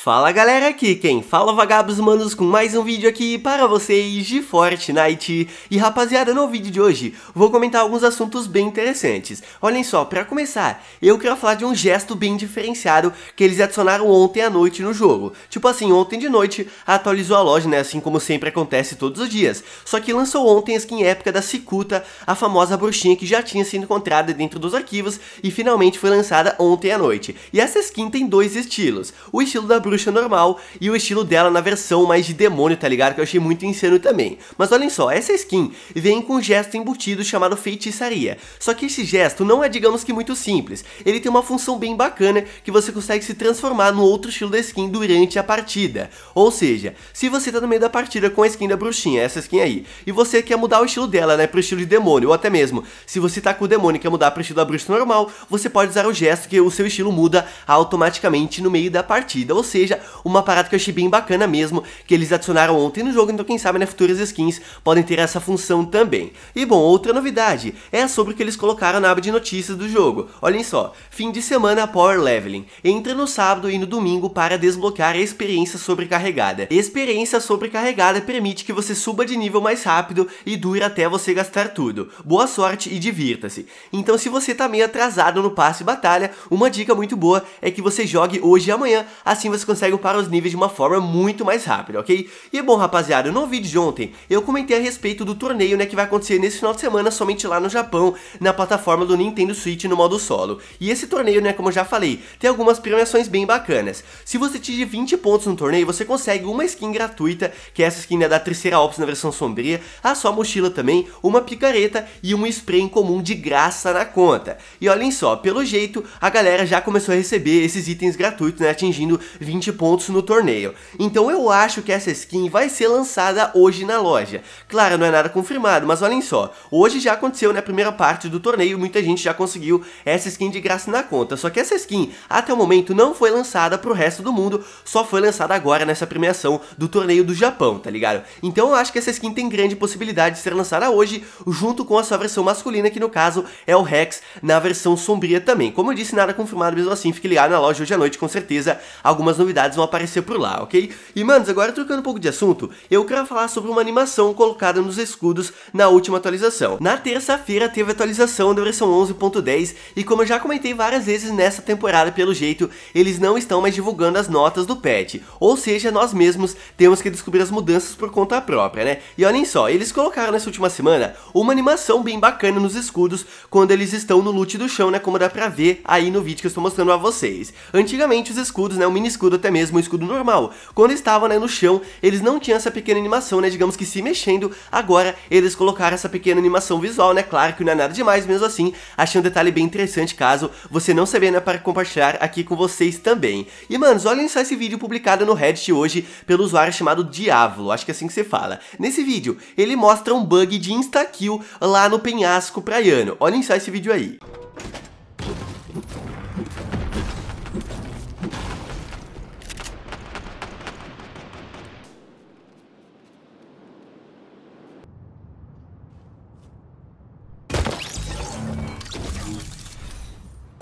Fala galera, aqui quem fala é Vagabos Manos com mais um vídeo aqui para vocês de Fortnite. E rapaziada, no vídeo de hoje vou comentar alguns assuntos bem interessantes. Olhem só, para começar, eu quero falar de um gesto bem diferenciado que eles adicionaram ontem à noite no jogo. Tipo assim, ontem de noite atualizou a loja, né, assim como sempre acontece todos os dias. Só que lançou ontem a assim, skin épica da Cicuta, a famosa bruxinha que já tinha sido encontrada dentro dos arquivos e finalmente foi lançada ontem à noite. E essa skin tem dois estilos. O estilo da bruxa normal e o estilo dela na versão mais de demônio, tá ligado? Que eu achei muito insano também. Mas olhem só, essa skin vem com um gesto embutido chamado feitiçaria. Só que esse gesto não é, digamos que, muito simples. Ele tem uma função bem bacana que você consegue se transformar no outro estilo da skin durante a partida. Ou seja, se você tá no meio da partida com a skin da bruxinha, essa skin aí, e você quer mudar o estilo dela, né, pro estilo de demônio, ou até mesmo, se você tá com o demônio e quer mudar pro estilo da bruxa normal, você pode usar o gesto que o seu estilo muda automaticamente no meio da partida. Ou seja, seja uma parada que eu achei bem bacana mesmo, que eles adicionaram ontem no jogo, então quem sabe, né, futuras skins podem ter essa função também. E bom, outra novidade é sobre o que eles colocaram na aba de notícias do jogo. Olhem só, fim de semana Power Leveling. Entra no sábado e no domingo para desbloquear a experiência sobrecarregada. Experiência sobrecarregada permite que você suba de nível mais rápido e dure até você gastar tudo. Boa sorte e divirta-se. Então se você tá meio atrasado no passe batalha, uma dica muito boa é que você jogue hoje e amanhã, assim você conseguem para os níveis de uma forma muito mais rápida, ok? E bom, rapaziada, no vídeo de ontem eu comentei a respeito do torneio né, que vai acontecer nesse final de semana somente lá no Japão, na plataforma do Nintendo Switch no modo solo. E esse torneio, né, como eu já falei, tem algumas premiações bem bacanas. Se você atingir 20 pontos no torneio, você consegue uma skin gratuita, que é essa skin né, da terceira Ops na versão sombria, a sua mochila também, uma picareta e um spray em comum de graça na conta. E olhem só, pelo jeito, a galera já começou a receber esses itens gratuitos, né, atingindo 20 20 pontos no torneio. Então eu acho que essa skin vai ser lançada hoje na loja. Claro, não é nada confirmado, mas olhem só. Hoje já aconteceu na né, primeira parte do torneio, muita gente já conseguiu essa skin de graça na conta. Só que essa skin, até o momento, não foi lançada pro resto do mundo, só foi lançada agora nessa premiação do torneio do Japão, tá ligado? Então eu acho que essa skin tem grande possibilidade de ser lançada hoje, junto com a sua versão masculina, que no caso é o Rex, na versão sombria também. Como eu disse, nada confirmado mesmo assim, fique ligado na loja hoje à noite, com certeza, algumas novidades novidades vão aparecer por lá, ok? E manos, agora trocando um pouco de assunto, eu quero falar sobre uma animação colocada nos escudos na última atualização. Na terça-feira teve atualização da versão 11.10 e como eu já comentei várias vezes nessa temporada, pelo jeito, eles não estão mais divulgando as notas do patch, ou seja, nós mesmos temos que descobrir as mudanças por conta própria, né? E olhem só, eles colocaram nessa última semana uma animação bem bacana nos escudos quando eles estão no loot do chão, né, como dá pra ver aí no vídeo que eu estou mostrando a vocês. Antigamente os escudos, né, o mini escudo escudo, até mesmo o escudo normal. Quando estavam né, no chão, eles não tinham essa pequena animação, né, digamos que se mexendo, agora eles colocaram essa pequena animação visual, né, claro que não é nada demais, mesmo assim, achei um detalhe bem interessante, caso você não sabia, né, para compartilhar aqui com vocês também. E, manos, olhem só esse vídeo publicado no Reddit hoje pelo usuário chamado Diávolo, acho que é assim que se fala. Nesse vídeo, ele mostra um bug de insta-kill lá no penhasco praiano. Olhem só esse vídeo aí.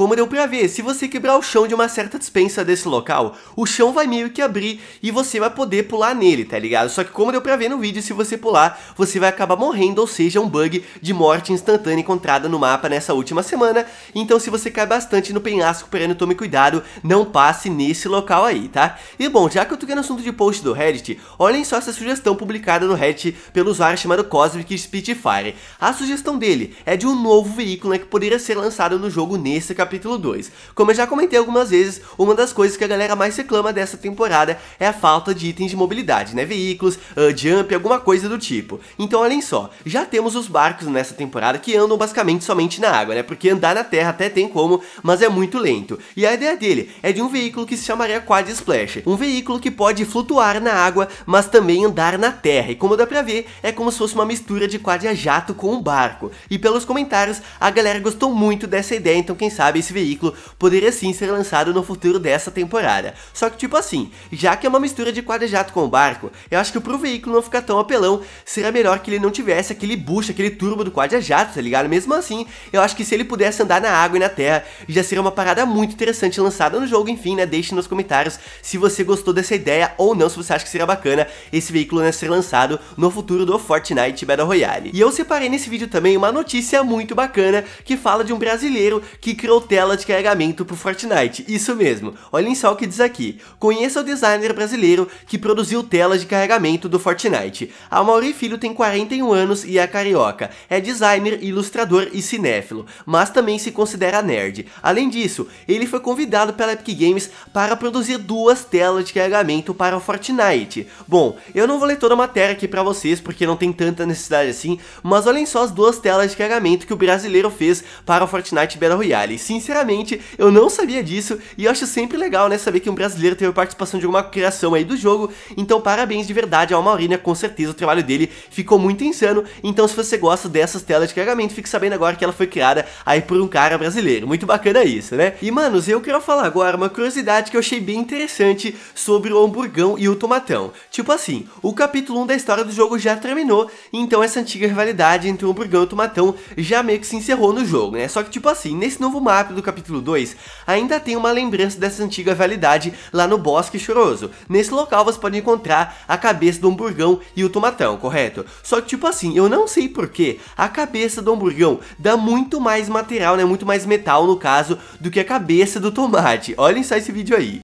como deu pra ver, se você quebrar o chão de uma certa dispensa desse local, o chão vai meio que abrir e você vai poder pular nele, tá ligado? Só que como deu pra ver no vídeo, se você pular, você vai acabar morrendo, ou seja, um bug de morte instantânea encontrada no mapa nessa última semana. Então se você cai bastante no penhasco peraí, tome cuidado, não passe nesse local aí, tá? E bom, já que eu toquei no assunto de post do Reddit, olhem só essa sugestão publicada no Reddit pelo usuário chamado Cosmic Spitfire. A sugestão dele é de um novo veículo né, que poderia ser lançado no jogo nesse capítulo capítulo 2. Como eu já comentei algumas vezes, uma das coisas que a galera mais reclama dessa temporada é a falta de itens de mobilidade, né? Veículos, uh, jump, alguma coisa do tipo. Então olhem só, já temos os barcos nessa temporada que andam basicamente somente na água, né? Porque andar na terra até tem como, mas é muito lento. E a ideia dele é de um veículo que se chamaria Quad Splash, um veículo que pode flutuar na água, mas também andar na terra. E como dá pra ver, é como se fosse uma mistura de quad a jato com um barco. E pelos comentários, a galera gostou muito dessa ideia, então quem sabe esse veículo poderia sim ser lançado no futuro dessa temporada. Só que tipo assim, já que é uma mistura de quadra-jato com barco, eu acho que pro veículo não ficar tão apelão, seria melhor que ele não tivesse aquele bucho, aquele turbo do quadra-jato, tá ligado? Mesmo assim, eu acho que se ele pudesse andar na água e na terra, já seria uma parada muito interessante lançada no jogo, enfim, né? Deixe nos comentários se você gostou dessa ideia ou não, se você acha que seria bacana esse veículo né, ser lançado no futuro do Fortnite Battle Royale. E eu separei nesse vídeo também uma notícia muito bacana que fala de um brasileiro que criou tela de carregamento para Fortnite. Isso mesmo, olhem só o que diz aqui. Conheça o designer brasileiro que produziu telas de carregamento do Fortnite. A Mauri Filho tem 41 anos e é carioca. É designer, ilustrador e cinéfilo, mas também se considera nerd. Além disso, ele foi convidado pela Epic Games para produzir duas telas de carregamento para o Fortnite. Bom, eu não vou ler toda a matéria aqui para vocês porque não tem tanta necessidade assim, mas olhem só as duas telas de carregamento que o brasileiro fez para o Fortnite Battle Royale. Sim, sinceramente, eu não sabia disso e eu acho sempre legal, né, saber que um brasileiro teve participação de alguma criação aí do jogo. Então, parabéns de verdade ao Maurinho, com certeza o trabalho dele ficou muito insano. Então, se você gosta dessas telas de carregamento, fique sabendo agora que ela foi criada aí por um cara brasileiro. Muito bacana isso, né? E, manos, eu quero falar agora uma curiosidade que eu achei bem interessante sobre o hamburgão e o tomatão. Tipo assim, o capítulo 1 da história do jogo já terminou, então essa antiga rivalidade entre o hamburgão e o tomatão já meio que se encerrou no jogo, né? Só que, tipo assim, nesse novo mapa do capítulo 2 ainda tem uma lembrança dessa antiga validade lá no Bosque Choroso. Nesse local você pode encontrar a cabeça do hamburgão e o tomatão, correto? Só que tipo assim, eu não sei porquê, a cabeça do hamburgão dá muito mais material, né, muito mais metal no caso, do que a cabeça do tomate. Olhem só esse vídeo aí.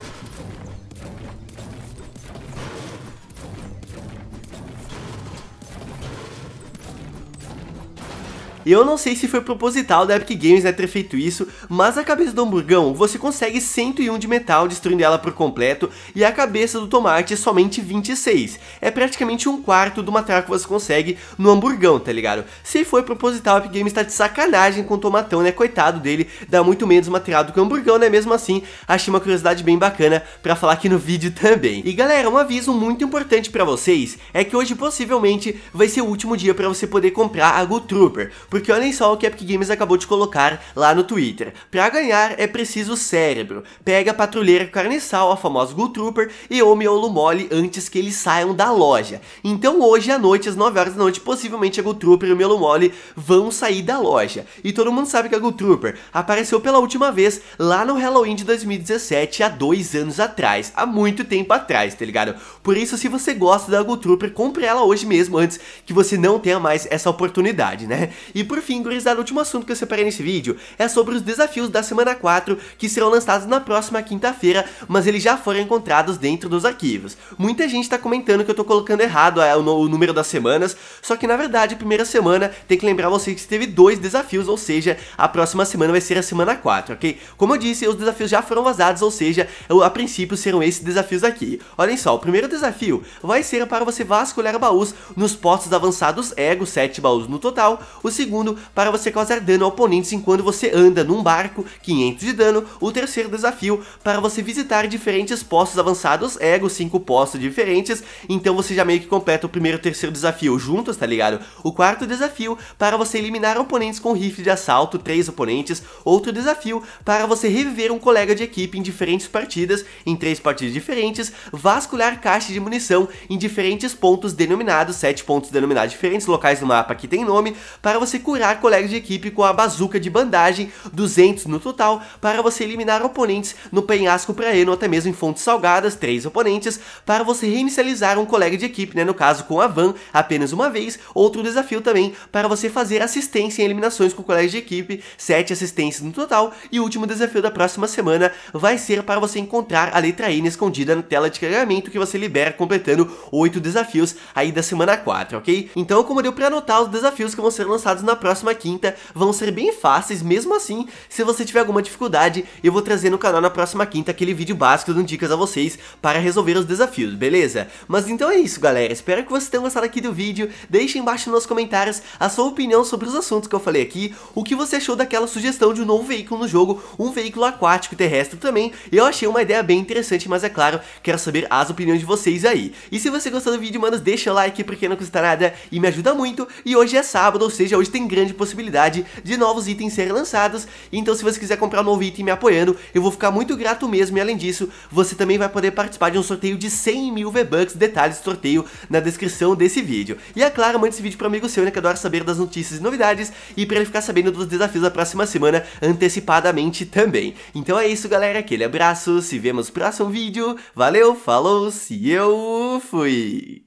Eu não sei se foi proposital da Epic Games né, ter feito isso, mas a cabeça do hamburgão você consegue 101 de metal destruindo ela por completo e a cabeça do tomate somente 26. É praticamente um quarto do material que você consegue no hamburgão, tá ligado? Se foi proposital, a Epic Games tá de sacanagem com o tomatão, né? Coitado dele, dá muito menos material do que o hamburgão, né? Mesmo assim, achei uma curiosidade bem bacana pra falar aqui no vídeo também. E galera, um aviso muito importante pra vocês é que hoje possivelmente vai ser o último dia pra você poder comprar a Go Trooper. Porque olhem só o que a Epic Games acabou de colocar lá no Twitter. Pra ganhar é preciso cérebro. Pega a patrulheira carniçal, a famosa Gull Trooper e o miolo mole antes que eles saiam da loja. Então hoje à noite, às 9 horas da noite, possivelmente a Gull Trooper e o miolo mole vão sair da loja. E todo mundo sabe que a Gull Trooper apareceu pela última vez lá no Halloween de 2017, há dois anos atrás. Há muito tempo atrás, tá ligado? Por isso, se você gosta da Gull Trooper, compre ela hoje mesmo, antes que você não tenha mais essa oportunidade, né? E e por fim, gurizada, o último assunto que eu separei nesse vídeo é sobre os desafios da semana 4 que serão lançados na próxima quinta-feira, mas eles já foram encontrados dentro dos arquivos. Muita gente tá comentando que eu tô colocando errado é, o número das semanas, só que na verdade a primeira semana tem que lembrar vocês que teve dois desafios, ou seja, a próxima semana vai ser a semana 4, ok? Como eu disse, os desafios já foram vazados, ou seja, a princípio serão esses desafios aqui. Olhem só, o primeiro desafio vai ser para você vasculhar baús nos postos avançados ego, 7 baús no total, o segundo segundo para você causar dano a oponentes enquanto você anda num barco, 500 de dano. O terceiro desafio para você visitar diferentes postos avançados, ego, 5 postos diferentes. Então você já meio que completa o primeiro e o terceiro desafio juntos, tá ligado? O quarto desafio para você eliminar oponentes com rifle de assalto, 3 oponentes. Outro desafio para você reviver um colega de equipe em diferentes partidas, em três partidas diferentes. Vasculhar caixa de munição em diferentes pontos denominados, 7 pontos denominados diferentes, locais no mapa que tem nome, para você curar colegas de equipe com a bazuca de bandagem, 200 no total, para você eliminar oponentes no penhasco praiano, até mesmo em fontes salgadas, 3 oponentes, para você reinicializar um colega de equipe, né, no caso com a van, apenas uma vez, outro desafio também para você fazer assistência em eliminações com colegas de equipe, 7 assistências no total, e o último desafio da próxima semana vai ser para você encontrar a letra N escondida na tela de carregamento que você libera completando 8 desafios aí da semana 4, ok? Então, como deu para anotar os desafios que vão ser lançados na na próxima quinta vão ser bem fáceis, mesmo assim, se você tiver alguma dificuldade, eu vou trazer no canal na próxima quinta aquele vídeo básico dando dicas a vocês para resolver os desafios, beleza? Mas então é isso, galera, espero que vocês tenham gostado aqui do vídeo, deixe embaixo nos comentários a sua opinião sobre os assuntos que eu falei aqui, o que você achou daquela sugestão de um novo veículo no jogo, um veículo aquático terrestre também, eu achei uma ideia bem interessante, mas é claro, quero saber as opiniões de vocês aí. E se você gostou do vídeo, manos, deixa o like, porque não custa nada e me ajuda muito, e hoje é sábado, ou seja, hoje tem tem grande possibilidade de novos itens serem lançados, então se você quiser comprar um novo item me apoiando, eu vou ficar muito grato mesmo, e além disso, você também vai poder participar de um sorteio de 100 mil V-Bucks, detalhes do sorteio na descrição desse vídeo. E é claro, mande esse vídeo para amigo seu, né, que adora saber das notícias e novidades, e para ele ficar sabendo dos desafios da próxima semana antecipadamente também. Então é isso, galera, aquele abraço, se vemos no próximo vídeo, valeu, falou, se eu fui!